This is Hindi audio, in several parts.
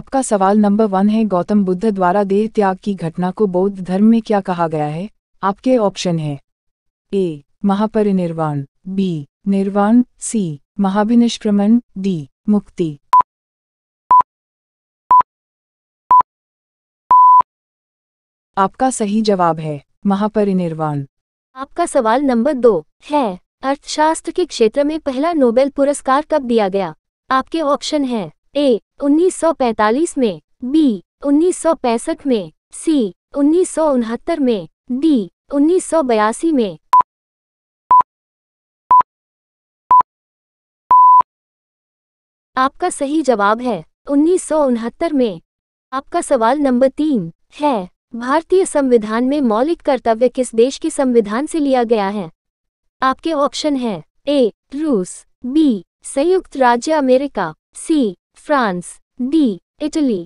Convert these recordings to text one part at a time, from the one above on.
आपका सवाल नंबर वन है गौतम बुद्ध द्वारा देह त्याग की घटना को बौद्ध धर्म में क्या कहा गया है आपके ऑप्शन है ए महापरिनिर्वाण बी निर्वाण सी महाभिनिष्क्रमण डी मुक्ति आपका सही जवाब है महापरिनिर्वाण आपका सवाल नंबर दो है अर्थशास्त्र के क्षेत्र में पहला नोबेल पुरस्कार कब दिया गया आपके ऑप्शन हैं ए 1945 में बी 1965 में सी उन्नीस में डी उन्नीस में आपका सही जवाब है उन्नीस में आपका सवाल नंबर तीन है भारतीय संविधान में मौलिक कर्तव्य किस देश के संविधान से लिया गया है आपके ऑप्शन हैं ए रूस बी संयुक्त राज्य America C France D Italy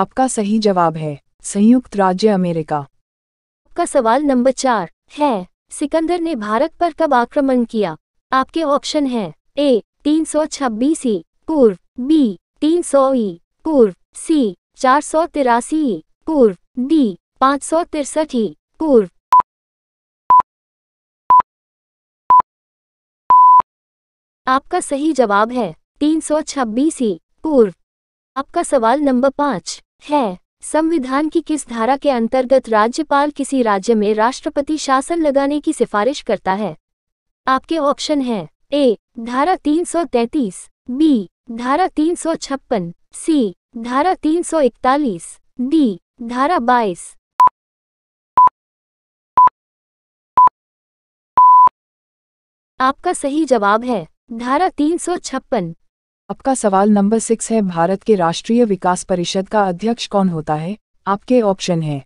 आपका सही जवाब है संयुक्त राज्य अमेरिका आपका सवाल नंबर चार है सिकंदर ने भारत पर कब आक्रमण किया आपके ऑप्शन हैं ए 326 ई पूर्व बी 300 ई पूर्व सी चार सौ तिरासी पूर्व डी पाँच सौ तिरसठ ई पूर्व आपका सही जवाब है तीन सौ छब्बीस ही पूर्व आपका सवाल नंबर पाँच है संविधान की किस धारा के अंतर्गत राज्यपाल किसी राज्य में राष्ट्रपति शासन लगाने की सिफारिश करता है आपके ऑप्शन हैं ए धारा 333, बी धारा छप्पन सी धारा 341, डी धारा 22। आपका सही जवाब है धारा तीन सौ छप्पन आपका सवाल नंबर सिक्स है भारत के राष्ट्रीय विकास परिषद का अध्यक्ष कौन होता है आपके ऑप्शन है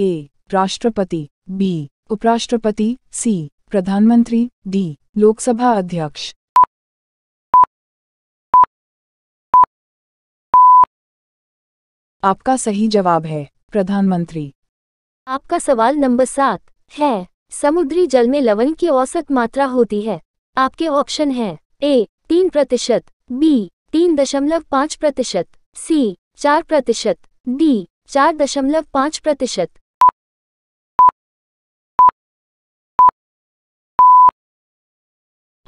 ए राष्ट्रपति बी उपराष्ट्रपति सी प्रधानमंत्री डी लोकसभा अध्यक्ष आपका सही जवाब है प्रधानमंत्री आपका सवाल नंबर सात है समुद्री जल में लवण की औसत मात्रा होती है आपके ऑप्शन हैं ए तीन प्रतिशत बी तीन दशमलव पाँच प्रतिशत सी चार प्रतिशत डी चार दशमलव पाँच प्रतिशत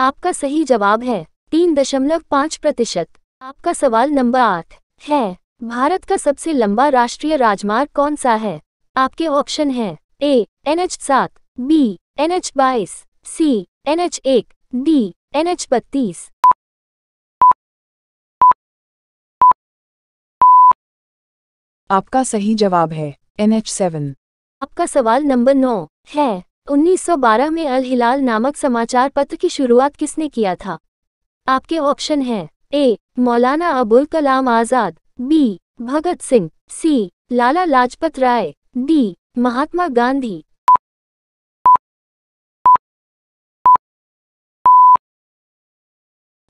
आपका सही जवाब है तीन दशमलव पाँच प्रतिशत आपका सवाल नंबर आठ है भारत का सबसे लंबा राष्ट्रीय राजमार्ग कौन सा है आपके ऑप्शन हैं ए एन एच सात बी एन एच बाईस सी एन एच एक डी एनएच बत्तीस आपका सही जवाब है एनएच सेवन आपका सवाल नंबर नौ है 1912 में अल हिलाल नामक समाचार पत्र की शुरुआत किसने किया था आपके ऑप्शन हैं A Maulana Abul Kalam Azad B Bhagat Singh C Lala Lajpat Rai D Mahatma Gandhi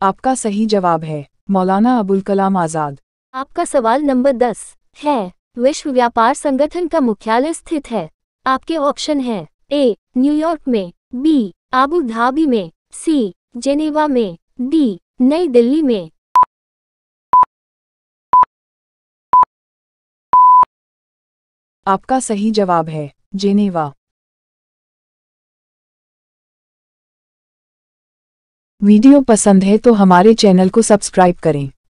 आपका सही जवाब है मौलाना अबुल कलाम आज़ाद आपका सवाल नंबर दस है विश्व व्यापार संगठन का मुख्यालय स्थित है आपके ऑप्शन है ए न्यूयॉर्क में बी आबू धाबी में सी जेनेवा में डी नई दिल्ली में आपका सही जवाब है जेनेवा वीडियो पसंद है तो हमारे चैनल को सब्सक्राइब करें